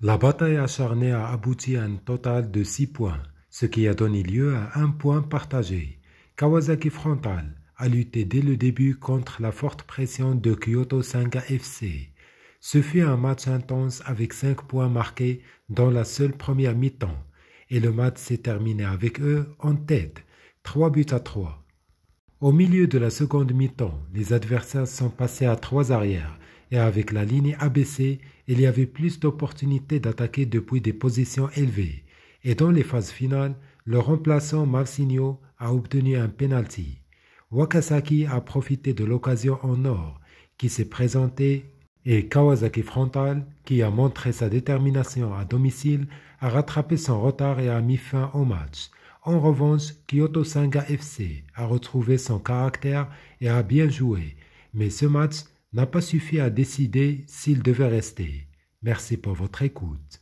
La bataille acharnée a abouti à un total de 6 points, ce qui a donné lieu à un point partagé. Kawasaki Frontal a lutté dès le début contre la forte pression de Kyoto Sanga FC. Ce fut un match intense avec 5 points marqués dans la seule première mi-temps, et le match s'est terminé avec eux en tête, 3 buts à 3. Au milieu de la seconde mi-temps, les adversaires sont passés à 3 arrières et avec la ligne abaissée, il y avait plus d'opportunités d'attaquer depuis des positions élevées. Et dans les phases finales, le remplaçant Marcinho a obtenu un penalty. Wakasaki a profité de l'occasion en or qui s'est présentée et Kawasaki Frontal, qui a montré sa détermination à domicile, a rattrapé son retard et a mis fin au match. En revanche, Kyoto Sanga FC a retrouvé son caractère et a bien joué, mais ce match n'a pas suffi à décider s'il devait rester. Merci pour votre écoute.